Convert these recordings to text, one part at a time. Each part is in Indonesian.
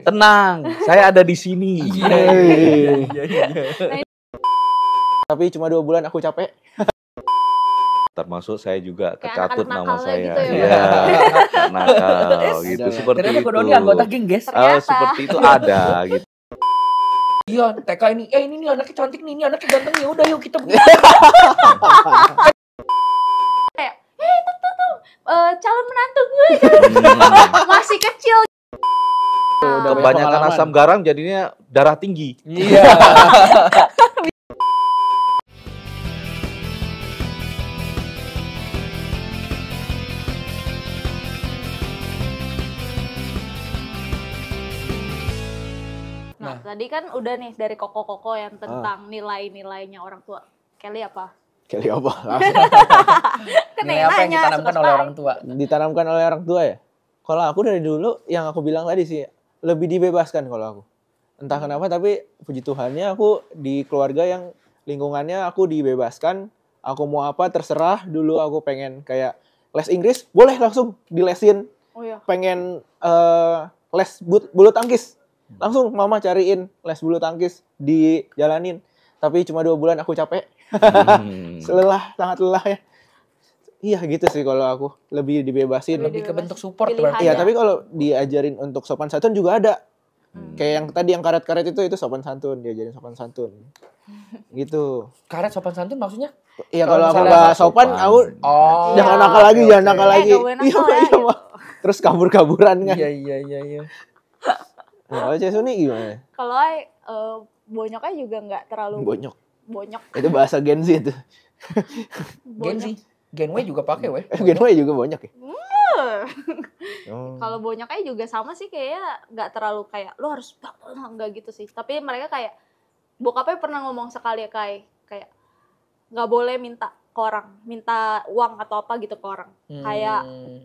Tenang, saya ada di sini. Iya, iya, iya, Tapi cuma dua bulan aku capek. Termasuk saya juga tercatut anak nama saya. Gitu ya, ya nakal gitu seperti Ternyata itu. Ternyata anggota geng, guys. Oh, seperti itu ada gitu. Iya, TK ini, eh ini nih anaknya cantik nih, ini anaknya ganteng nih. Udah yuk kita Kayak, eh tuh tuh tuh, eh, calon menantu gue. Hmm. Masih kecil. Ah, udah Kebanyakan asam garam jadinya darah tinggi. Iya. Nah, nah, tadi kan udah nih dari koko-koko yang ah. tentang ah. nilai-nilainya orang tua. Kelly apa? Kelly apa? Kan Nilai apa yang ditanamkan oleh orang tua? Ditanamkan oleh orang tua ya? Kalau aku dari dulu yang aku bilang tadi sih, lebih dibebaskan kalau aku. Entah hmm. kenapa tapi puji Tuhannya aku di keluarga yang lingkungannya aku dibebaskan. Aku mau apa terserah. Dulu aku pengen kayak les Inggris boleh langsung dilesin. Oh iya. Pengen uh, les bulu tangkis langsung mama cariin les bulu tangkis jalanin tapi cuma dua bulan aku capek hmm. lelah sangat lelah ya Iya gitu sih kalau aku lebih dibebasin lebih, ke bentuk support berarti. Iya ya? tapi kalau diajarin untuk sopan santun juga ada Hmm. Kayak yang tadi yang karet-karet itu itu sopan santun, diajarin sopan santun. Gitu. Karet sopan santun maksudnya? Iya kalau, aku nggak sopan, sopan, aku oh, jangan ya, nakal lagi, okay, jangan nakal nakal eh, lagi. Iya, iya, iya. Gitu. Terus kabur-kaburan kan. Iya, iya, iya, iya. Nah, kalau Cesuni gimana? Kalau uh, bonyoknya juga nggak terlalu bonyok. Bonyok. Itu bahasa Gen Z itu. Gen Z. Genway juga pakai weh. Genway juga banyak ya. Hmm. Kalau banyak aja juga sama sih kayak nggak terlalu kayak lo harus nggak gitu sih. Tapi mereka kayak bokapnya pernah ngomong sekali ya, kayak kayak nggak boleh minta ke orang, minta uang atau apa gitu ke orang. Hmm. Kayak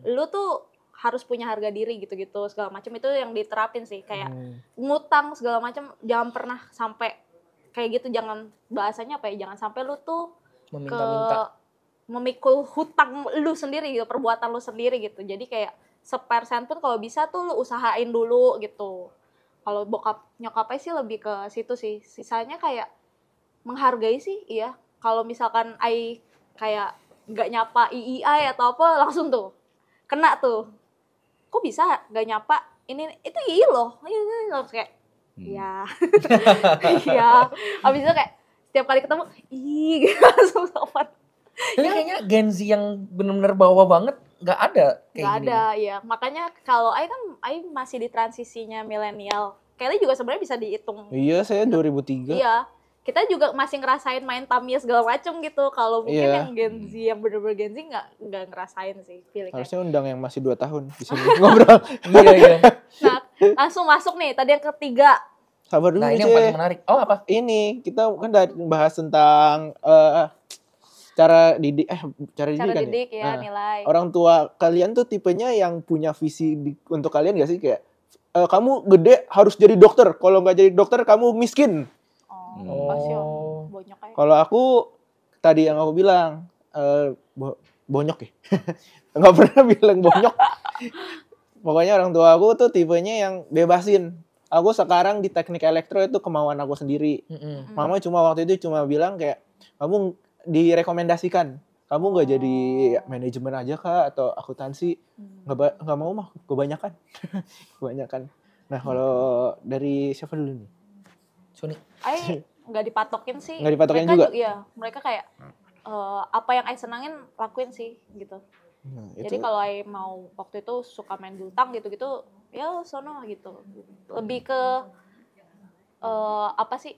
lu tuh harus punya harga diri gitu-gitu segala macam itu yang diterapin sih kayak hmm. ngutang segala macam jangan pernah sampai kayak gitu jangan bahasanya apa ya jangan sampai lu tuh meminta-minta memikul hutang lu sendiri gitu perbuatan lu sendiri gitu jadi kayak sepersen pun kalau bisa tuh lu usahain dulu gitu kalau bokap nyokapnya sih lebih ke situ sih sisanya kayak menghargai sih iya kalau misalkan ai kayak nggak nyapa III atau apa langsung tuh kena tuh kok bisa nggak nyapa ini itu II loh Iya kayak iya iya, hmm. iya. iya. abis itu kayak setiap kali ketemu ih langsung sopan Ini kayaknya Gen Z yang benar-benar bawa banget nggak ada kayak nggak ada ya makanya kalau Ai kan Ai masih di transisinya milenial Kelly juga sebenarnya bisa dihitung iya saya 2003 iya kita juga masih ngerasain main Tamiya segala macem gitu kalau mungkin yeah. yang Gen Z yang bener-bener Gen Z nggak nggak ngerasain sih feeling harusnya undang yang masih 2 tahun bisa ngobrol iya, iya iya nah langsung masuk nih tadi yang ketiga sabar dulu nah, ini yang paling menarik oh apa ini kita kan bahas tentang uh, cara didik eh cara kan ya? didik kan didik ya, ya nah, nilai. Orang tua kalian tuh tipenya yang punya visi di, untuk kalian gak sih kayak e, kamu gede harus jadi dokter. Kalau nggak jadi dokter kamu miskin. Oh. oh. Kalau aku tadi yang aku bilang uh, bo bonyok ya. nggak pernah bilang bonyok. Pokoknya orang tua aku tuh tipenya yang bebasin. Aku sekarang di teknik elektro itu kemauan aku sendiri. Mm -hmm. Mama cuma waktu itu cuma bilang kayak kamu direkomendasikan kamu nggak jadi oh. manajemen aja kak atau akuntansi hmm. nggak hmm. nggak mau mah kebanyakan kebanyakan nah kalau dari siapa dulu nih Sony Ay nggak dipatokin sih nggak dipatokin mereka juga iya mereka kayak uh, apa yang Ay senangin lakuin sih gitu nah, itu... jadi kalau Ay mau waktu itu suka main bintang gitu gitu ya sono gitu lebih ke uh, apa sih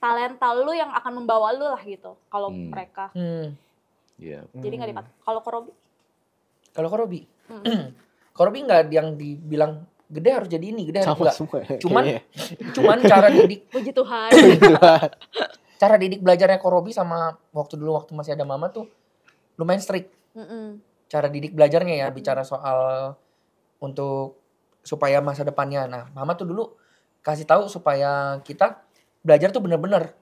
talenta lu yang akan membawa lu lah gitu kalau hmm. mereka. Hmm. Yeah. Jadi nggak hmm. dipakai. Kalau Korobi? Kalau Korobi, hmm. Korobi nggak yang dibilang gede harus jadi ini, gede harus Sama enggak. Semua, cuman, iya. cuman cara didik. Puji Tuhan. cara didik belajarnya Korobi sama waktu dulu waktu masih ada Mama tuh lumayan strict. Mm -mm. Cara didik belajarnya ya mm. bicara soal untuk supaya masa depannya. Nah, Mama tuh dulu kasih tahu supaya kita belajar tuh bener-bener.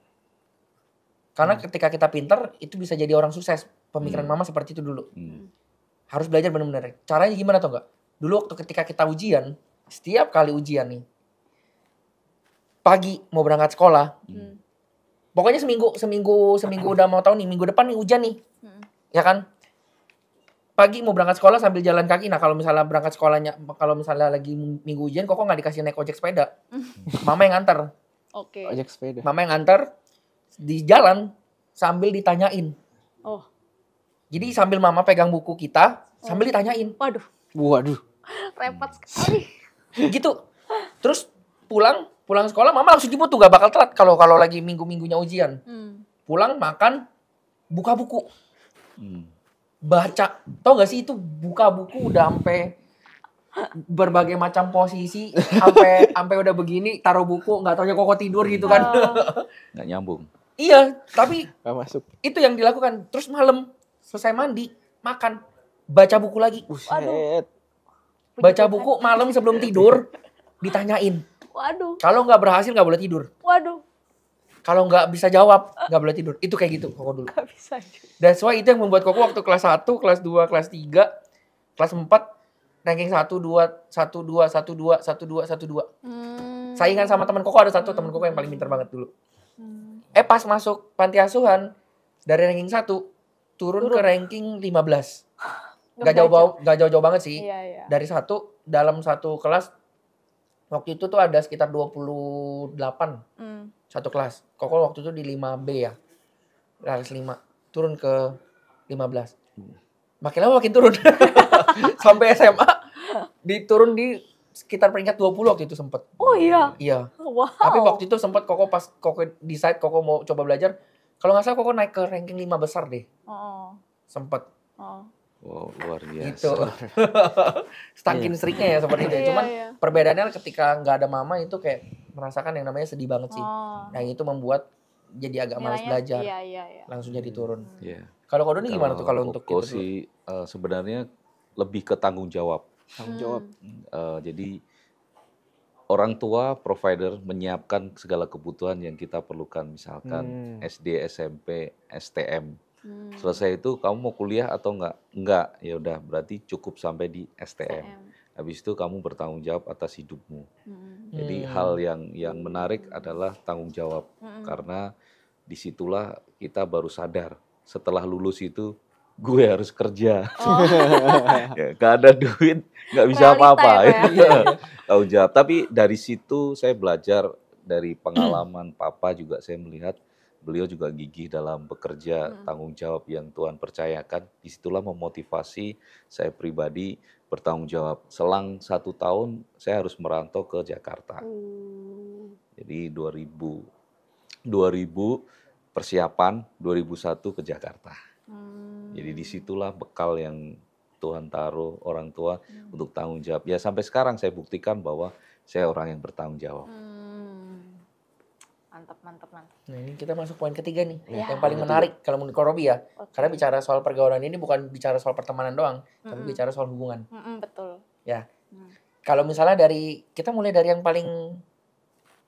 Karena hmm. ketika kita pinter itu bisa jadi orang sukses. Pemikiran hmm. mama seperti itu dulu. Hmm. Harus belajar bener-bener. Caranya gimana tuh gak? Dulu waktu ketika kita ujian, setiap kali ujian nih, pagi mau berangkat sekolah, hmm. hmm. pokoknya seminggu seminggu seminggu udah mau tahu nih minggu depan nih hujan nih, hmm. ya kan? pagi mau berangkat sekolah sambil jalan kaki. Nah kalau misalnya berangkat sekolahnya, kalau misalnya lagi minggu hujan, kok nggak dikasih naik ojek sepeda? Hmm. Mama yang nganter. Oke. Okay. Ojek sepeda. Mama yang nganter di jalan sambil ditanyain. Oh. Jadi sambil mama pegang buku kita, oh. sambil ditanyain. Waduh. Waduh. Repot sekali. gitu. Terus pulang, pulang sekolah mama langsung jemput tuh gak bakal telat kalau kalau lagi minggu-minggunya ujian. Hmm. Pulang makan, buka buku. Hmm. Baca. Tau gak sih itu buka buku udah sampai berbagai macam posisi sampai sampai udah begini taruh buku nggak tanya kok tidur gitu kan oh. nggak nyambung iya tapi gak masuk itu yang dilakukan terus malam selesai mandi makan baca buku lagi Waduh. baca buku malam sebelum tidur ditanyain waduh kalau nggak berhasil nggak boleh tidur waduh kalau nggak bisa jawab nggak boleh tidur itu kayak gitu koko dulu nggak bisa that's why itu yang membuat koko waktu kelas 1, kelas 2, kelas 3, kelas 4 ranking satu dua satu dua satu dua satu dua satu dua hmm. saingan sama teman koko ada satu teman koko yang paling pintar banget dulu hmm. eh pas masuk panti asuhan dari ranking satu turun, turun. ke ranking lima belas nggak jauh jauh nggak jauh jauh banget sih iya, iya. dari satu dalam satu kelas waktu itu tuh ada sekitar dua puluh delapan hmm. satu kelas kokol waktu itu di lima B ya kelas lima turun ke lima belas. Hmm. makin lama makin turun sampai SMA diturun di sekitar peringkat 20 waktu itu sempet. Oh iya. Iya. Wow. Tapi waktu itu sempet Koko pas Koko decide Koko mau coba belajar, kalau nggak salah Koko naik ke ranking 5 besar deh. Oh. Sempet. Oh. Wow, luar biasa. Gitu. Stakin yeah. ya seperti itu. Ya. Iya, Cuman yeah, yeah. perbedaannya ketika nggak ada mama itu kayak merasakan yang namanya sedih banget sih. Oh. Yang itu membuat jadi agak malas belajar. Iya, iya, iya. Langsung jadi turun. Iya. Yeah. Kalau kau ini gimana tuh kalau untuk itu? sih uh, sebenarnya lebih ke tanggung jawab tanggung jawab. Hmm. Uh, jadi orang tua provider menyiapkan segala kebutuhan yang kita perlukan misalkan hmm. SD, SMP, STM. Hmm. Selesai itu kamu mau kuliah atau enggak? Enggak. Ya udah berarti cukup sampai di STM. STM. Habis itu kamu bertanggung jawab atas hidupmu. Hmm. Jadi hmm. hal yang yang menarik adalah tanggung jawab hmm. karena disitulah kita baru sadar setelah lulus itu gue harus kerja. Oh. Ya, gak ada duit, gak bisa apa-apa. Ya. Ya, Tahu jawab. Tapi dari situ saya belajar dari pengalaman papa juga saya melihat beliau juga gigih dalam bekerja hmm. tanggung jawab yang Tuhan percayakan. Disitulah memotivasi saya pribadi bertanggung jawab. Selang satu tahun saya harus merantau ke Jakarta. Hmm. Jadi 2000, 2000 persiapan, 2001 ke Jakarta. Hmm. Jadi disitulah bekal yang Tuhan taruh orang tua hmm. untuk tanggung jawab. Ya sampai sekarang saya buktikan bahwa saya orang yang bertanggung jawab. Hmm. Mantap, mantap, mantap. Nah ini kita masuk poin ketiga nih, ya. yang paling menarik kalau menurut Korobi ya. Okay. Karena bicara soal pergaulan ini bukan bicara soal pertemanan doang, mm tapi bicara soal hubungan. Mm betul. Ya. Mm. Kalau misalnya dari, kita mulai dari yang paling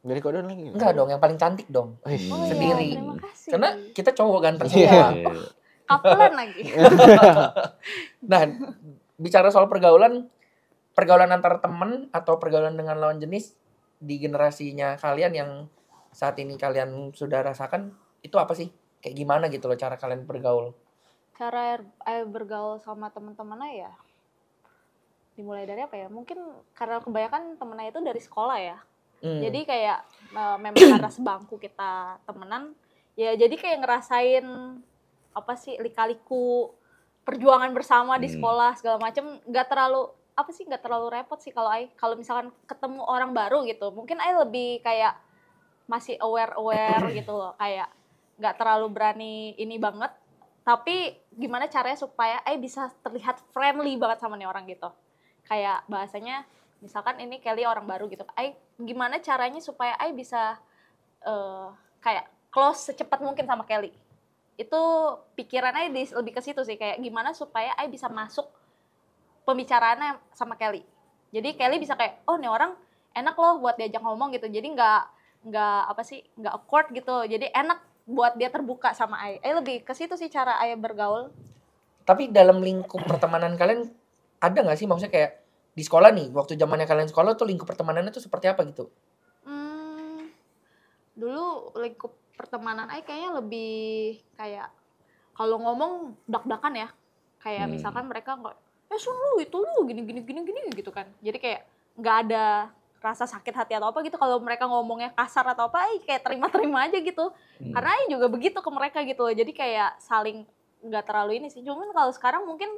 dari kode lagi? Enggak dong, yang paling cantik dong. Iya. Oh, iya, sendiri. Iya, terima kasih. Karena kita cowok kan perempuan. Iya. Yeah. Kapelan lagi. nah, bicara soal pergaulan, pergaulan antar temen atau pergaulan dengan lawan jenis di generasinya kalian yang saat ini kalian sudah rasakan itu apa sih? Kayak gimana gitu loh cara kalian bergaul? Cara eh, bergaul sama teman-teman ya dimulai dari apa ya? Mungkin karena kebanyakan temennya itu dari sekolah ya. Hmm. Jadi kayak uh, memang karena sebangku kita temenan, ya jadi kayak ngerasain apa sih likaliku perjuangan bersama di hmm. sekolah segala macam nggak terlalu apa sih nggak terlalu repot sih kalau ay kalau misalkan ketemu orang baru gitu mungkin ay lebih kayak masih aware aware gitu loh kayak nggak terlalu berani ini banget tapi gimana caranya supaya ay bisa terlihat friendly banget sama nih orang gitu kayak bahasanya misalkan ini Kelly orang baru gitu ay gimana caranya supaya ay bisa uh, kayak close secepat mungkin sama Kelly itu pikirannya di, lebih ke situ sih kayak gimana supaya I bisa masuk pembicaraannya sama Kelly. Jadi Kelly bisa kayak oh nih orang enak loh buat diajak ngomong gitu. Jadi nggak nggak apa sih nggak awkward gitu. Jadi enak buat dia terbuka sama I. I lebih ke situ sih cara I bergaul. Tapi dalam lingkup pertemanan kalian ada nggak sih maksudnya kayak di sekolah nih waktu zamannya kalian sekolah tuh lingkup pertemanannya tuh seperti apa gitu? Hmm, dulu lingkup pertemanan Aik kayaknya lebih kayak kalau ngomong dak-dakan ya kayak hmm. misalkan mereka nggak eh sun lu itu lu gini gini gini gini gitu kan jadi kayak nggak ada rasa sakit hati atau apa gitu kalau mereka ngomongnya kasar atau apa Aik eh, kayak terima-terima aja gitu hmm. karena Aik juga begitu ke mereka gitu loh jadi kayak saling nggak terlalu ini sih cuman kalau sekarang mungkin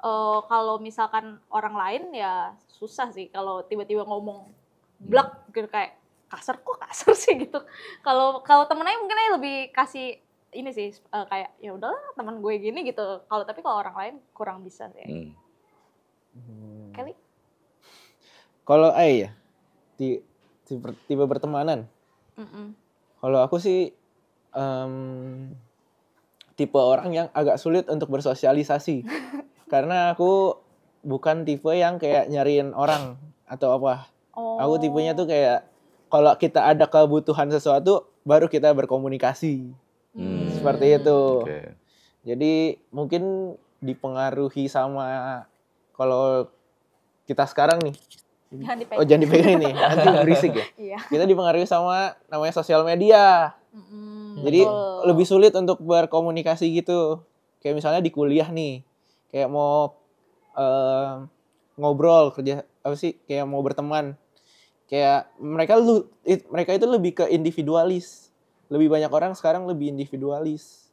uh, kalau misalkan orang lain ya susah sih kalau tiba-tiba ngomong hmm. blak gitu kayak kasar kok kasar sih gitu kalau kalau temennya mungkin aja lebih kasih ini sih uh, kayak ya udahlah teman gue gini gitu kalau tapi kalau orang lain kurang bisa sih hmm. hmm. Kelly kalau eh ya tipe, tipe pertemanan kalau aku sih um, tipe orang yang agak sulit untuk bersosialisasi karena aku bukan tipe yang kayak nyariin orang atau apa oh. aku tipenya tuh kayak kalau kita ada kebutuhan sesuatu baru kita berkomunikasi hmm. seperti itu okay. jadi mungkin dipengaruhi sama kalau kita sekarang nih jangan oh jangan dipegang ini nanti berisik ya iya. kita dipengaruhi sama namanya sosial media hmm. jadi betul. lebih sulit untuk berkomunikasi gitu kayak misalnya di kuliah nih kayak mau uh, ngobrol kerja apa sih kayak mau berteman kayak mereka lu it, mereka itu lebih ke individualis lebih banyak orang sekarang lebih individualis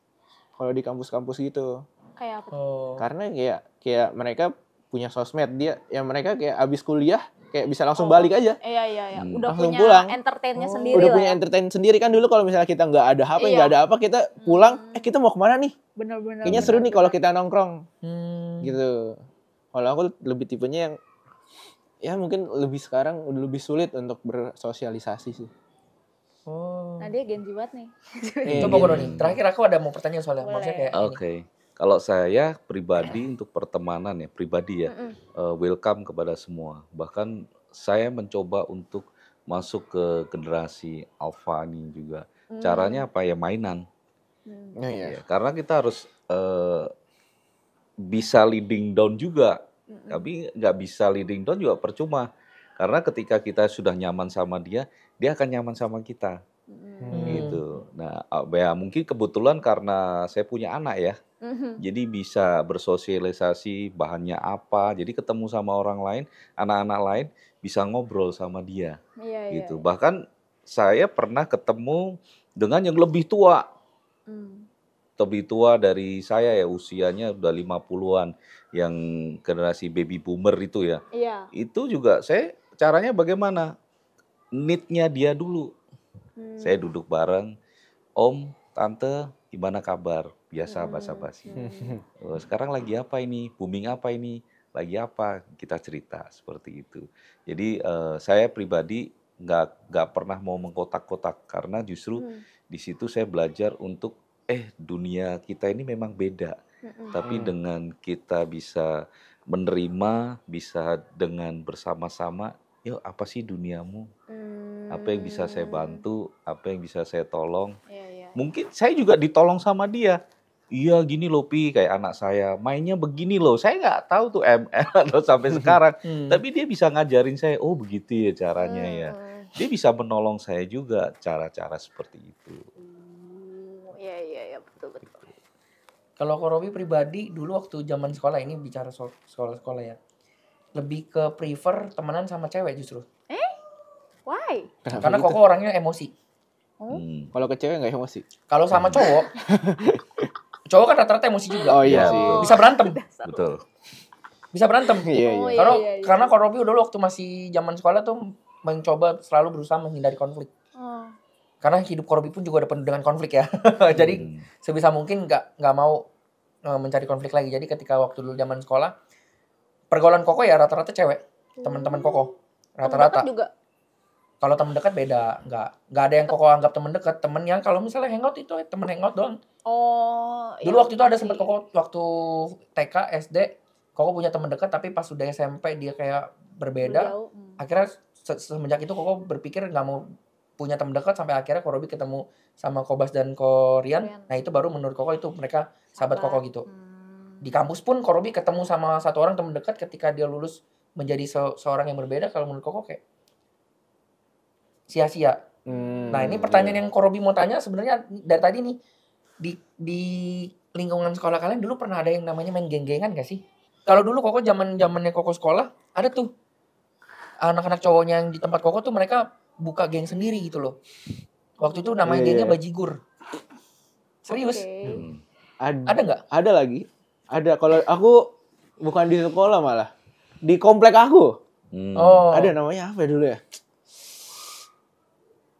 kalau di kampus-kampus gitu kayak apa oh. karena kayak kayak mereka punya sosmed dia yang mereka kayak abis kuliah kayak bisa langsung oh. balik aja iya iya iya hmm. udah langsung punya pulang entertainnya oh. sendiri udah lah. punya ya. entertain sendiri kan dulu kalau misalnya kita nggak ada apa nggak iya. ada apa kita hmm. pulang hmm. eh kita mau kemana nih Benar-benar. kayaknya bener, seru bener. nih kalau kita nongkrong hmm. gitu kalau aku lebih tipenya yang ya mungkin lebih sekarang udah lebih sulit untuk bersosialisasi sih. Oh. Nah dia Gen Z nih. Itu eh, Coba gue nih. Terakhir aku ada mau pertanyaan soalnya. Boleh. Maksudnya kayak Oke. Okay. Kalau saya pribadi untuk pertemanan ya pribadi ya Uh, welcome kepada semua. Bahkan saya mencoba untuk masuk ke generasi alpha ini juga. Mm. Caranya apa ya mainan. Mm. Ya, ya. Karena kita harus uh, bisa leading down juga tapi nggak bisa leading down juga percuma. Karena ketika kita sudah nyaman sama dia, dia akan nyaman sama kita. Hmm. Gitu. Nah, ya mungkin kebetulan karena saya punya anak ya. Mm-hmm. Jadi bisa bersosialisasi bahannya apa. Jadi ketemu sama orang lain, anak-anak lain bisa ngobrol sama dia. Iya, iya, gitu. Iya. Bahkan saya pernah ketemu dengan yang lebih tua. Mm lebih tua dari saya ya usianya udah 50-an yang generasi baby boomer itu ya. Iya. Itu juga saya caranya bagaimana? need dia dulu. Hmm. Saya duduk bareng, "Om, tante, gimana kabar?" Biasa hmm. basa-basi. Hmm. Oh, sekarang lagi apa ini? Booming apa ini? Lagi apa? Kita cerita seperti itu. Jadi uh, saya pribadi nggak nggak pernah mau mengkotak-kotak karena justru hmm. di situ saya belajar untuk eh dunia kita ini memang beda. Mm-hmm. Tapi hmm. dengan kita bisa menerima, bisa dengan bersama-sama, yuk apa sih duniamu? Mm. Apa yang bisa saya hmm. bantu? Apa yang bisa saya tolong? Yeah, yeah. Iya. Mungkin saya juga ditolong sama dia. Iya gini loh Pi, kayak anak saya mainnya begini loh. Saya nggak tahu tuh ML atau sampai hmm. sekarang. hmm. Tapi dia bisa ngajarin saya, oh begitu ya caranya ya. hmm. ya. Dia bisa menolong saya juga cara-cara seperti itu. Iya iya iya betul betul. Gitu. Kalau aku Robi pribadi dulu waktu zaman sekolah ini bicara soal sekolah-sekolah ya. Lebih ke prefer temenan sama cewek justru. Eh? Why? Karena gitu? koko orangnya emosi. Oh. Hmm. Kalau ke cewek nggak emosi. Kalau sama hmm. cowok, cowok kan rata-rata emosi juga. Oh iya Oh. Bisa berantem. Betul. Bisa berantem. Iya iya. Oh, iya. Karena iya, iya. karena Korobi dulu waktu masih zaman sekolah tuh mencoba selalu berusaha menghindari konflik. Karena hidup korupi pun juga ada penuh dengan konflik ya. Jadi hmm. sebisa mungkin nggak nggak mau eh, mencari konflik lagi. Jadi ketika waktu dulu zaman sekolah, pergaulan koko ya rata-rata cewek, teman-teman hmm. koko rata-rata. Kalau teman dekat beda, nggak nggak ada yang koko anggap teman dekat. Temen yang kalau misalnya hangout itu eh, temen hangout doang. Oh. Iya. Dulu iya, waktu itu ada sempat koko waktu TK, SD, koko punya teman dekat tapi pas sudah SMP dia kayak berbeda. Beliau, hmm. Akhirnya semenjak itu koko berpikir nggak mau punya teman dekat sampai akhirnya Korobi ketemu sama Kobas dan Korian. Nah, itu baru menurut Koko itu mereka sahabat, Koko gitu. Hmm. Di kampus pun Korobi ketemu sama satu orang teman dekat ketika dia lulus menjadi se seorang yang berbeda kalau menurut Koko kayak sia-sia. Hmm, nah, ini pertanyaan iya. yang Korobi mau tanya sebenarnya dari tadi nih di di lingkungan sekolah kalian dulu pernah ada yang namanya main geng-gengan gak sih? Kalau dulu Koko zaman zamannya Koko sekolah, ada tuh anak-anak cowoknya yang di tempat Koko tuh mereka buka geng sendiri gitu loh. Waktu itu iya, namanya yeah. gengnya iya. Bajigur. Serius? Okay. Hmm. ada nggak? Ada lagi. Ada. Kalau aku bukan di sekolah malah di komplek aku. Hmm. Oh. Ada namanya apa ya dulu ya?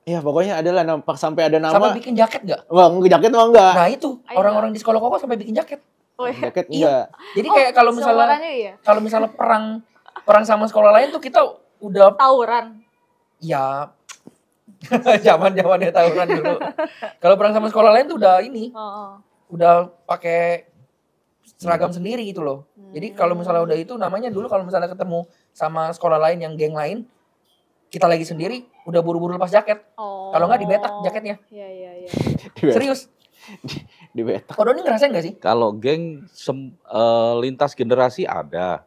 Ya pokoknya adalah nampak sampai ada nama. Sampai bikin jaket nggak? Wah jaket mah enggak. Nah itu orang-orang di sekolah kok sampai bikin jaket. Oh, iya. Jaket enggak. Iya. Jadi kayak oh, kalau misalnya iya. kalau misalnya perang perang sama sekolah lain tuh kita udah tawuran ya zaman zamannya tahunan dulu. Kalau perang sama sekolah lain tuh udah ini, oh, udah pakai seragam sendiri gitu loh. Hmm. Jadi kalau misalnya udah itu namanya dulu kalau misalnya ketemu sama sekolah lain yang geng lain, kita lagi sendiri udah buru-buru lepas jaket. Oh. Kalau nggak dibetak oh. jaketnya. Iya iya iya. Serius. Dibetak. kalau ini ngerasain gak sih? Kalau geng sem, uh, lintas generasi ada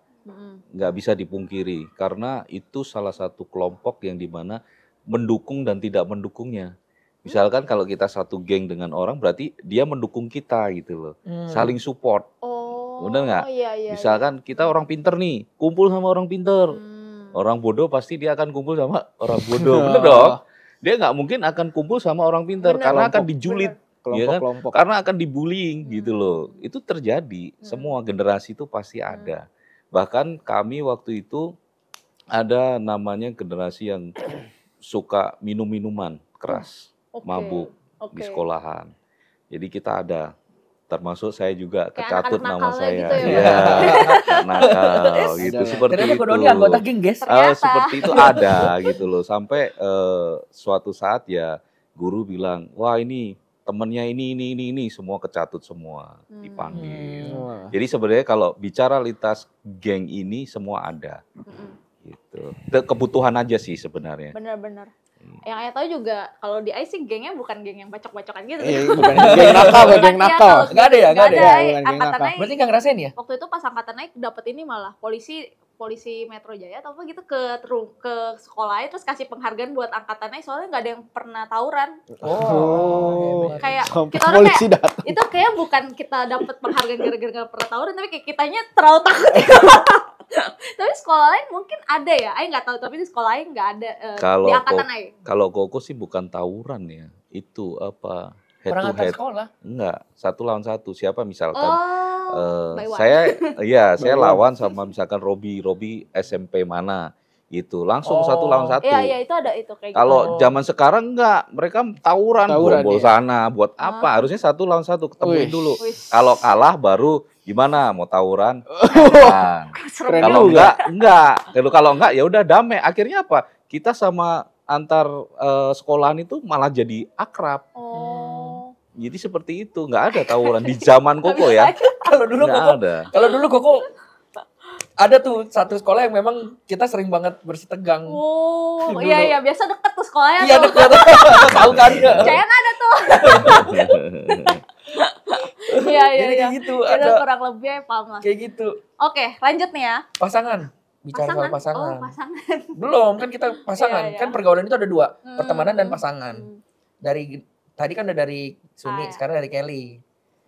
nggak bisa dipungkiri karena itu salah satu kelompok yang dimana mendukung dan tidak mendukungnya. Misalkan hmm. kalau kita satu geng dengan orang berarti dia mendukung kita gitu loh, hmm. saling support. Oh, bener nggak? iya, iya, iya. Misalkan iya. kita orang pinter nih, kumpul sama orang pinter. Hmm. Orang bodoh pasti dia akan kumpul sama orang bodoh, bener oh. dong? Dia nggak mungkin akan kumpul sama orang pinter bener, karena kelompok, akan dijulit. Bener. Kelompok, ya kan? kelompok. Karena akan dibullying gitu hmm. loh. Itu terjadi. Hmm. Semua generasi itu pasti ada. Hmm Bahkan kami waktu itu ada namanya generasi yang suka minum minuman keras, hmm, okay. mabuk okay. di sekolahan. Jadi kita ada termasuk saya juga Kayak tercatut anak nama saya. Gitu ya, iya, nakal gitu seperti itu. Eh, Ternyata. Uh, seperti itu ada gitu loh. Sampai uh, suatu saat ya guru bilang, "Wah, ini temennya ini ini ini ini semua kecatut semua hmm. dipanggil. Hmm. Jadi sebenarnya kalau bicara lintas geng ini semua ada. Hmm. Gitu. Kebutuhan aja sih sebenarnya. Benar-benar. Hmm. Yang saya tahu juga kalau di IC gengnya bukan geng yang bacok-bacokan gitu. Iya, bukan geng nakal, bukan geng nakal. Enggak ada ya, enggak ada. Ya, angkatan naik. Berarti enggak ngerasain ya? Waktu itu pas angkatan naik dapat ini malah polisi polisi Metro Jaya atau apa gitu ke ke sekolahnya terus kasih penghargaan buat angkatannya soalnya nggak ada yang pernah tawuran. Oh. oh kayak Sampai kita orang kayak itu kayak bukan kita dapat penghargaan gara-gara nggak pernah tawuran tapi kayak kitanya terlalu takut. tapi sekolah lain mungkin ada ya, ayah nggak tahu tapi di sekolah lain nggak ada eh, kalau di angkatan Aing. Kalau Koko sih bukan tawuran ya, itu apa? head Orang to head. sekolah? Enggak, satu lawan satu. Siapa misalkan? Oh, uh, saya iya, saya lawan sama misalkan Robi, Robi SMP mana gitu. Langsung oh. satu lawan satu. Iya, iya, itu ada itu kayak Kalau gitu. zaman sekarang enggak, mereka tawuran, tawuran bombol iya. sana, buat apa? Ah. Harusnya satu lawan satu ketemu dulu. Kalau kalah baru gimana mau tawuran? nah, kalau enggak, enggak. Kalau kalau enggak ya udah damai. Akhirnya apa? Kita sama antar uh, sekolahan itu malah jadi akrab. Oh jadi seperti itu, nggak ada tawuran di zaman Koko ya. Kalau dulu Koko, ada. Kalau dulu Koko ada tuh satu sekolah yang memang kita sering banget bersitegang. Oh, iya iya, biasa dekat tuh sekolahnya iya, dekat. deket. Tahu kan? Cayan ada tuh. Iya iya iya. Kayak gitu. Ada kurang lebih ya, paham lah. Kayak gitu. Oke, lanjut nih ya. Pasangan bicara pasangan. soal pasangan. Oh, pasangan. Belum, kan kita iya, pasangan. iya, iya. Kan pergaulan itu ada dua, hmm. pertemanan dan hmm, pasangan. Hmm. Dari Tadi kan udah dari Suni, ah, ya. sekarang dari Kelly.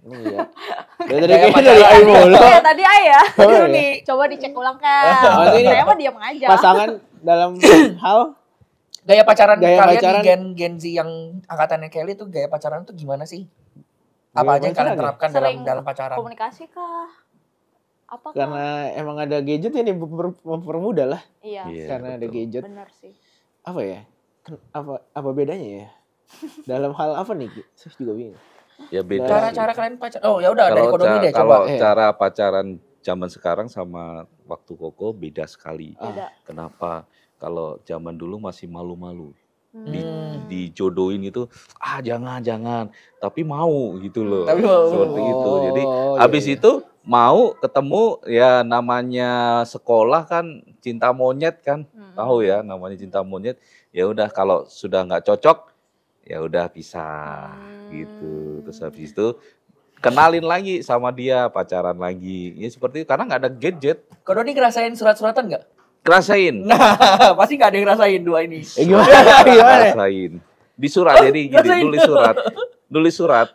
Iya. Dari dari Kelly dari Ai mulu. Iya, ya, tadi oh, Ai ya. Tadi Suni. Coba dicek ulang kan. Saya mah diam aja. Pasangan dalam hal gaya pacaran gaya kalian pacaran, di gen Gen Z yang angkatannya Kelly tuh gaya pacaran tuh gimana sih? Apa gaya aja yang kalian ya? terapkan dalam dalam pacaran? Komunikasi kah? Apa Karena emang ada gadget ini mempermudah lah. Iya. Karena iya, ada gadget. Benar sih. Apa ya? Apa apa bedanya ya? Dalam hal apa nih? Saya juga bingung. Ya beda. Cara-cara kalian pacar. Oh, ya udah dari ekonomi deh coba. cara eh. cara pacaran zaman sekarang sama waktu koko beda sekali. Ah. Beda. Kenapa? Kalau zaman dulu masih malu-malu. Hmm. Di, dijodohin itu ah jangan jangan, tapi mau gitu loh, tapi mau. seperti oh, itu. Jadi oh, abis iya. iya. itu mau ketemu ya namanya sekolah kan cinta monyet kan, hmm. tahu ya namanya cinta monyet. Ya udah kalau sudah nggak cocok, ya udah bisa gitu. hmm. gitu terus habis itu kenalin lagi sama dia pacaran lagi ya seperti itu karena nggak ada gadget kalau ini ngerasain surat-suratan nggak ngerasain nah pasti nggak ada yang ngerasain dua ini eh, gimana gimana ngerasain di surat jadi jadi nulis surat nulis surat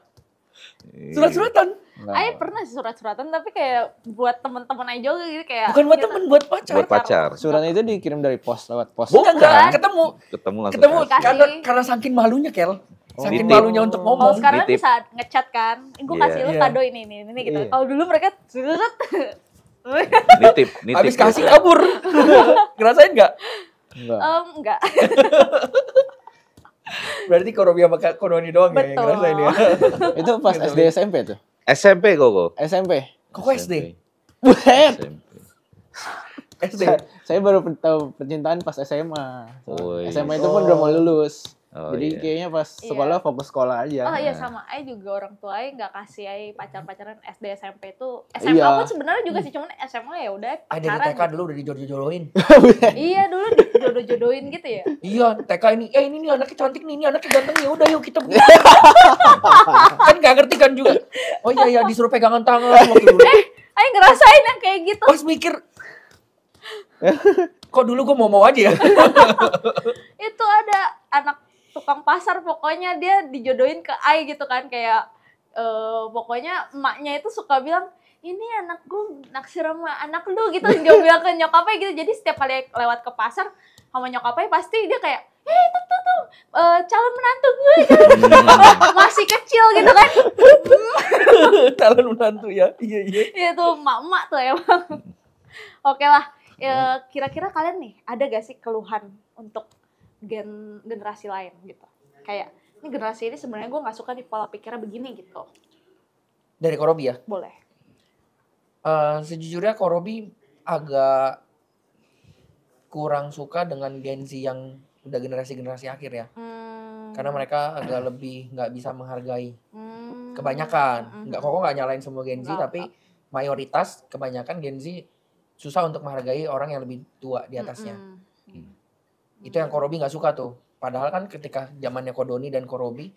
surat-suratan Nah. pernah sih surat-suratan tapi kayak buat temen-temen aja juga gitu kayak bukan buat gitu. temen kan? buat pacar. Buat pacar. Surat itu dikirim dari pos lewat pos. Bukan, bukan. ketemu. Ketemu langsung. Ketemu ya. kasih. karena karena saking malunya Kel. Oh, saking malunya untuk ngomong. Kalau oh, sekarang bisa ngechat kan. Eh, Gue yeah. kasih lu kado iya. ini ini ini gitu. Yeah. Kalau dulu mereka nitip, nitip. Habis kasih gitu. kabur. Ngerasain nggak? Enggak. Um, enggak. Berarti Korobi sama Koroni doang Betul. ya yang ngerasain ya. itu pas SD SMP tuh? SMP kok kok SMP. Kok SD? Buset. SD. Saya, baru tahu percintaan pas SMA. Oh, SMA itu pun udah mau lulus. Oh, Jadi iya. kayaknya pas iya. sekolah iya. fokus sekolah aja. Oh iya nah. sama, Ayah juga orang tua Ayah nggak kasih Ayah pacar-pacaran SD SMP tuh SMA iya. pun sebenarnya juga sih cuman SMA ya udah. Ayah dari TK gitu. dulu udah dijodoh-jodohin. iya dulu di jodoh jodohin gitu ya? Iya, TK ini, eh ini nih anaknya cantik nih, ini anaknya ganteng nih, udah yuk kita kan gak ngerti kan juga. Oh iya iya disuruh pegangan tangan waktu dulu. Eh, ayo ngerasain yang kayak gitu. Pas mikir, kok dulu gue mau-mau aja ya? Itu ada anak tukang pasar pokoknya dia dijodohin ke Ai gitu kan kayak uh, pokoknya emaknya itu suka bilang ini anak gue naksir sama anak lu gitu dia bilang ke nyokapnya gitu jadi setiap kali lewat ke pasar sama nyokapnya pasti dia kayak eh hey, tuh tuh tuh uh, calon menantu gue gitu. masih kecil gitu kan calon menantu ya iya iya itu mak mak tuh emang oke lah ya, kira-kira kalian nih ada gak sih keluhan untuk gen generasi lain gitu kayak ini generasi ini sebenarnya gue nggak suka di pola pikirnya begini gitu dari Korobi ya boleh Uh, sejujurnya Korobi agak kurang suka dengan Gen Z yang udah generasi-generasi akhir ya. Hmm. Karena mereka agak lebih nggak bisa menghargai. Hmm. Kebanyakan. Hmm. Nggak kok nggak nyalain semua Gen Z gak, tapi mayoritas kebanyakan Gen Z susah untuk menghargai orang yang lebih tua di atasnya. Hmm. hmm. Itu yang Korobi nggak suka tuh. Padahal kan ketika zamannya Kodoni dan Korobi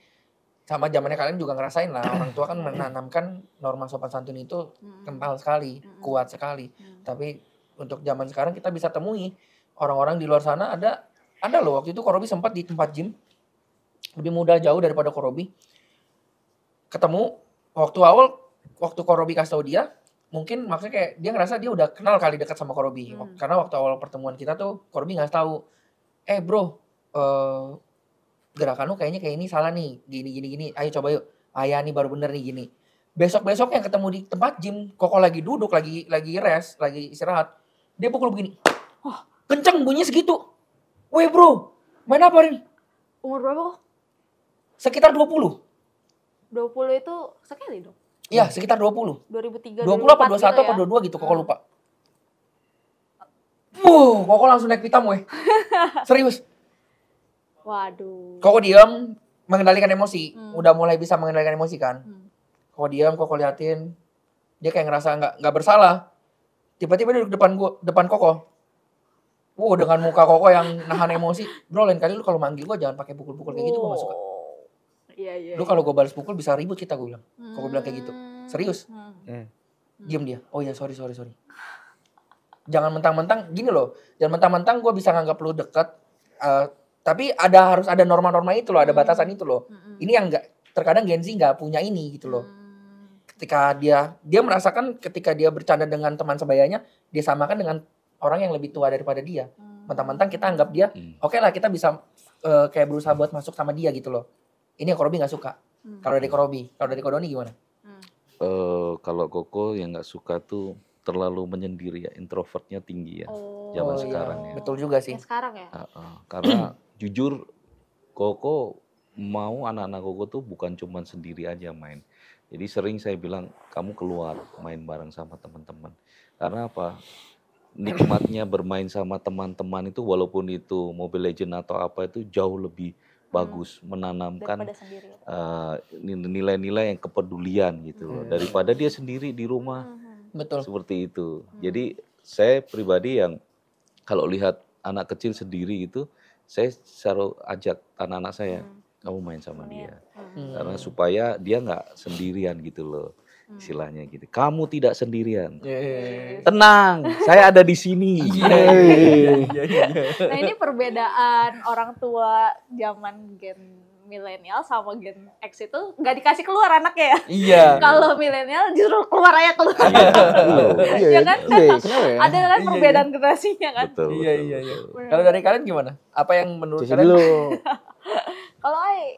sama zamannya kalian juga ngerasain lah orang tua kan menanamkan norma sopan santun itu hmm. kental sekali, hmm. kuat sekali. Hmm. Tapi untuk zaman sekarang kita bisa temui orang-orang di luar sana ada ada loh waktu itu Korobi sempat di tempat gym lebih mudah jauh daripada Korobi. Ketemu waktu awal waktu Korobi kasih tau dia mungkin maksudnya kayak dia ngerasa dia udah kenal kali dekat sama Korobi hmm. karena waktu awal pertemuan kita tuh Korobi nggak tahu eh bro uh, gerakan lu kayaknya kayak ini salah nih gini gini gini ayo coba yuk ayah ya, nih baru bener nih gini besok besok yang ketemu di tempat gym koko lagi duduk lagi lagi rest lagi istirahat dia pukul begini wah kenceng bunyi segitu weh bro main apa nih umur berapa kok sekitar 20 20 itu sekali dong Iya, sekitar 20. 2003, 20 apa 21 satu gitu ya? 22 gitu, kok hmm. lupa. Wuh, kok langsung naik pitam weh. Serius. Waduh. Koko diem mengendalikan emosi, hmm. udah mulai bisa mengendalikan emosi kan. Hmm. Koko diem, koko liatin, dia kayak ngerasa nggak nggak bersalah. Tiba-tiba dia duduk depan gua, depan koko. Wow, dengan muka koko yang nahan emosi, bro lain kali lu kalau manggil gua jangan pakai pukul-pukul kayak gitu, gua gak suka. Oh, iya, iya. Lu iya. kalau gua balas pukul bisa ribut kita gua bilang. Hmm. Koko bilang kayak gitu. Hmm. Serius? Hmm. hmm. hmm. Diam dia. Oh iya, sorry, sorry, sorry. Jangan mentang-mentang gini loh. Jangan mentang-mentang gua bisa nganggap lu dekat uh, eh, tapi ada harus ada norma-norma itu loh ada hmm. batasan itu loh hmm. ini yang enggak terkadang Gen Z nggak punya ini gitu loh hmm. ketika dia dia merasakan ketika dia bercanda dengan teman sebayanya dia samakan dengan orang yang lebih tua daripada dia mentang mentang hmm. kita anggap dia hmm. oke okay lah kita bisa uh, kayak berusaha buat masuk sama dia gitu loh ini yang Korobi nggak suka hmm. kalau dari Korobi kalau dari Kodoni gimana hmm. uh, kalau Koko yang nggak suka tuh terlalu menyendiri ya introvertnya tinggi ya oh, zaman oh, iya. sekarang ya betul juga sih ya, sekarang ya uh, uh, karena jujur Koko mau anak-anak Koko tuh bukan cuma sendiri aja main. Jadi sering saya bilang kamu keluar main bareng sama teman-teman. Karena apa? Nikmatnya bermain sama teman-teman itu walaupun itu Mobile Legend atau apa itu jauh lebih hmm. bagus hmm. menanamkan uh, nilai-nilai yang kepedulian gitu hmm. daripada dia sendiri di rumah. Hmm. Betul. Seperti itu. Hmm. Jadi saya pribadi yang kalau lihat anak kecil sendiri itu saya selalu ajak anak-anak saya hmm. kamu main sama dia hmm. karena supaya dia nggak sendirian gitu loh hmm. istilahnya gitu kamu tidak sendirian yeah. Iya, iya, iya. tenang saya ada di sini yeah. nah ini perbedaan orang tua zaman gen milenial sama gen X itu nggak dikasih keluar anaknya ya. Iya. Kalau milenial justru keluar aja keluar. Iya. ya kan? Ada kan perbedaan iya. generasinya iya, iya, iya kan? iya, iya, iya. Kalau dari kalian gimana? Apa yang menurut kalian? kalau ai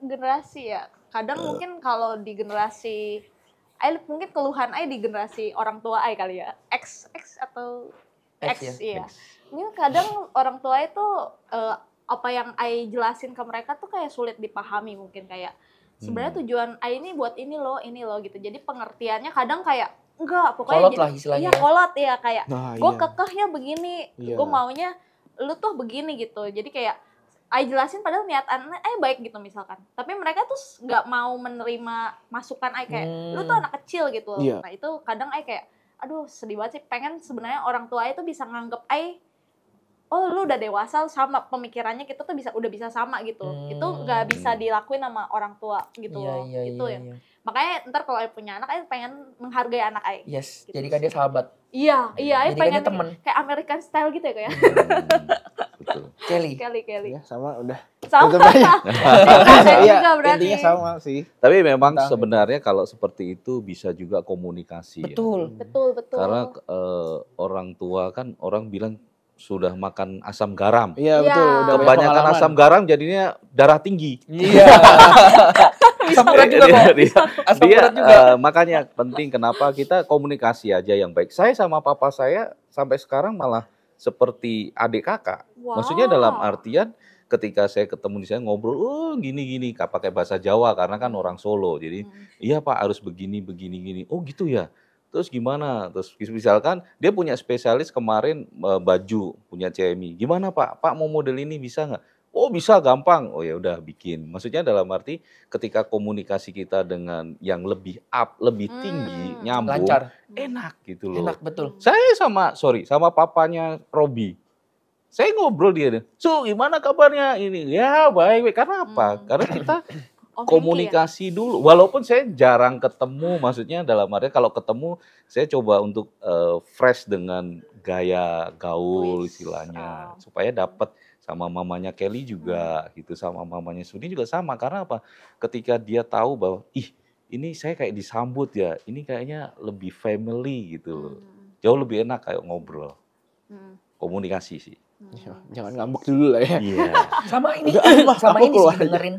generasi ya, kadang mungkin kalau di generasi ai mungkin keluhan ai di generasi orang tua ai kali ya. X X atau X, ya. Iya. Ini kadang orang tua itu uh, eh, apa yang I jelasin ke mereka tuh kayak sulit dipahami mungkin kayak sebenarnya hmm. tujuan I ini buat ini loh ini loh gitu jadi pengertiannya kadang kayak enggak pokoknya kolot jadi, gitu. lah istilahnya iya, ya. kolot ya kayak nah, gue iya. kekehnya begini iya. gue maunya lu tuh begini gitu jadi kayak I jelasin padahal niat anak eh baik gitu misalkan tapi mereka tuh nggak mau menerima masukan I kayak hmm. lu tuh hmm. anak kecil gitu yeah. nah itu kadang I kayak aduh sedih banget sih pengen sebenarnya orang tua itu bisa nganggep I oh lu udah dewasa sama pemikirannya kita tuh bisa udah bisa sama gitu hmm. itu nggak bisa dilakuin sama orang tua gitu iya, loh iya, itu iya, ya iya. makanya ntar kalau punya anak ayah pengen menghargai anak ayah yes gitu. kan dia sahabat iya iya ayah kan pengen temen. kayak American style gitu ya kayak ya. hmm. Kelly Kelly Kelly ya, sama udah sama iya intinya sama sih tapi memang sebenarnya kalau seperti itu bisa juga komunikasi betul ya. betul betul karena uh, orang tua kan orang bilang sudah makan asam garam. Iya betul. Ya. Udah Kebanyakan asam garam jadinya darah tinggi. Iya. asam urat juga Dia, Dia, asam dia, urat juga. Uh, makanya penting kenapa kita komunikasi aja yang baik. Saya sama papa saya sampai sekarang malah seperti adik kakak. Wow. Maksudnya dalam artian ketika saya ketemu di sana ngobrol, oh gini gini, pakai bahasa Jawa karena kan orang Solo. Jadi hmm. iya pak harus begini begini gini. Oh gitu ya terus gimana? Terus misalkan dia punya spesialis kemarin uh, baju punya CMI, gimana Pak? Pak mau model ini bisa nggak? Oh bisa gampang. Oh ya udah bikin. Maksudnya dalam arti ketika komunikasi kita dengan yang lebih up, lebih hmm, tinggi, hmm, nyambung, lancar. enak gitu loh. Enak betul. Saya sama sorry sama papanya Robi. Saya ngobrol dia, so gimana kabarnya ini? Ya baik, baik. karena apa? Hmm. Karena kita Oh, ya? komunikasi ya? dulu. Walaupun saya jarang ketemu, maksudnya dalam artinya kalau ketemu saya coba untuk uh, fresh dengan gaya gaul istilahnya oh. supaya dapat sama mamanya Kelly juga hmm. gitu sama mamanya Suni juga sama karena apa? Ketika dia tahu bahwa ih ini saya kayak disambut ya, ini kayaknya lebih family gitu Hmm. Jauh lebih enak kayak ngobrol. Hmm. Komunikasi sih. Hmm. Jangan iya ngambek dulu lah ya. Yeah. sama ini, Udah, sama ini sih dengerin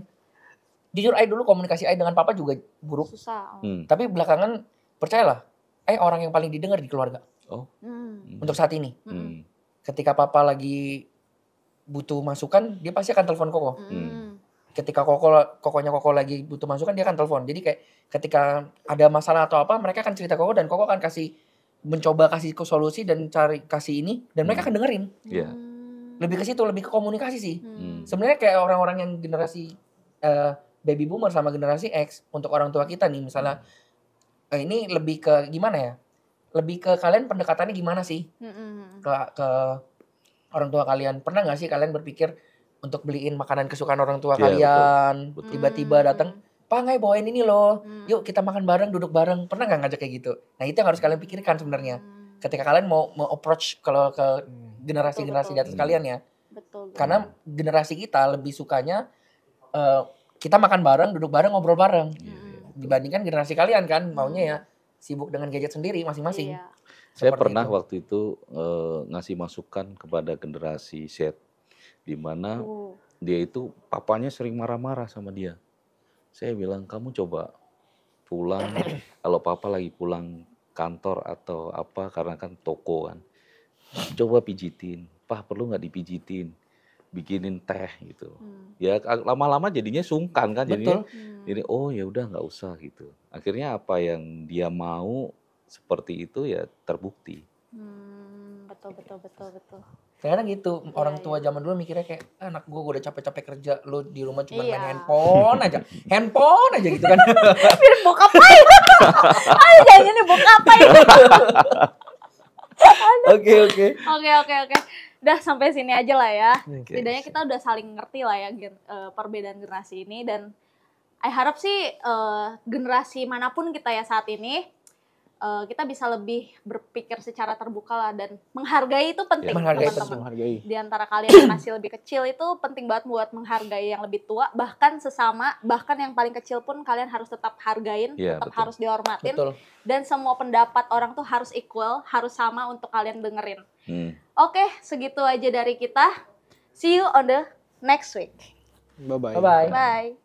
jujur ay dulu komunikasi ay dengan papa juga buruk. Susah. Oh. Hmm. Tapi belakangan percayalah, ay orang yang paling didengar di keluarga. Oh. Hmm. Untuk saat ini. Hmm. hmm. Ketika papa lagi butuh masukan, dia pasti akan telepon Koko. Hmm. hmm. Ketika Koko kokonya Koko lagi butuh masukan, dia akan telepon. Jadi kayak ketika ada masalah atau apa, mereka akan cerita Koko dan Koko akan kasih mencoba kasih solusi dan cari kasih ini dan mereka hmm. akan dengerin. Yeah. Lebih ke situ, lebih ke komunikasi sih. Hmm. Sebenarnya kayak orang-orang yang generasi uh, baby boomer sama generasi X untuk orang tua kita nih misalnya eh, ini lebih ke gimana ya lebih ke kalian pendekatannya gimana sih mm-hmm. ke ke orang tua kalian pernah nggak sih kalian berpikir untuk beliin makanan kesukaan orang tua yeah, iya, kalian tiba-tiba mm. datang pangai bawain ini loh mm. yuk kita makan bareng duduk bareng pernah nggak ngajak kayak gitu nah itu yang harus kalian pikirkan sebenarnya mm. ketika kalian mau mau approach kalau ke generasi-generasi di atas kalian ya betul, betul. karena generasi kita lebih sukanya uh, kita makan bareng, duduk bareng, ngobrol bareng. Hmm. Dibandingkan generasi kalian kan hmm. maunya ya sibuk dengan gadget sendiri masing-masing. Iya. Saya pernah itu. waktu itu e, ngasih masukan kepada generasi Z di mana uh. dia itu papanya sering marah-marah sama dia. Saya bilang kamu coba pulang kalau papa lagi pulang kantor atau apa karena kan toko kan. Coba pijitin. Pah perlu nggak dipijitin? bikinin teh gitu. Hmm. Ya lama-lama jadinya sungkan kan jadinya. Hmm. Jadi oh ya udah nggak usah gitu. Akhirnya apa yang dia mau seperti itu ya terbukti. Hmm, betul betul betul betul. karena gitu ya, orang iya. tua zaman dulu mikirnya kayak ah, anak gua udah capek-capek kerja lu di rumah cuma iya. main handphone aja. handphone aja gitu kan. Biar bokap apa Ayo jangan ini bokap apa Oke oke. Oke oke oke udah sampai sini aja lah ya. Okay. Setidaknya kita udah saling ngerti lah ya uh, perbedaan generasi ini dan I harap sih uh, generasi manapun kita ya saat ini uh, kita bisa lebih berpikir secara terbuka lah dan menghargai itu penting ya, teman-teman. Di antara kalian yang masih lebih kecil itu penting banget buat menghargai yang lebih tua, bahkan sesama, bahkan yang paling kecil pun kalian harus tetap hargain, ya, tetap betul. harus dihormatin. Betul. Dan semua pendapat orang tuh harus equal, harus sama untuk kalian dengerin. Hmm. Oke, segitu aja dari kita. See you on the next week. Bye-bye. Bye-bye. bye bye bye bye